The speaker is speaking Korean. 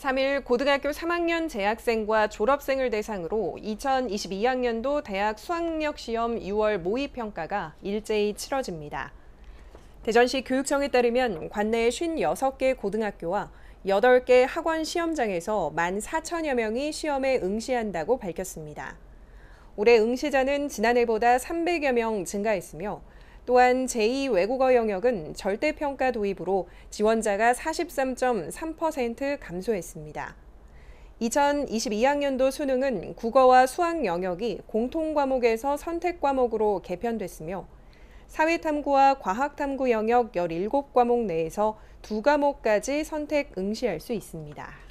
3일 고등학교 3학년 재학생과 졸업생을 대상으로 2022학년도 대학 수학력 시험 6월 모의평가가 일제히 치러집니다. 대전시 교육청에 따르면 관내 56개 고등학교와 8개 학원 시험장에서 1만 4천여 명이 시험에 응시한다고 밝혔습니다. 올해 응시자는 지난해보다 300여 명 증가했으며 또한 제2외국어 영역은 절대평가 도입으로 지원자가 43.3% 감소했습니다. 2022학년도 수능은 국어와 수학 영역이 공통 과목에서 선택 과목으로 개편됐으며 사회탐구와 과학탐구 영역 17과목 내에서 두 과목까지 선택 응시할 수 있습니다.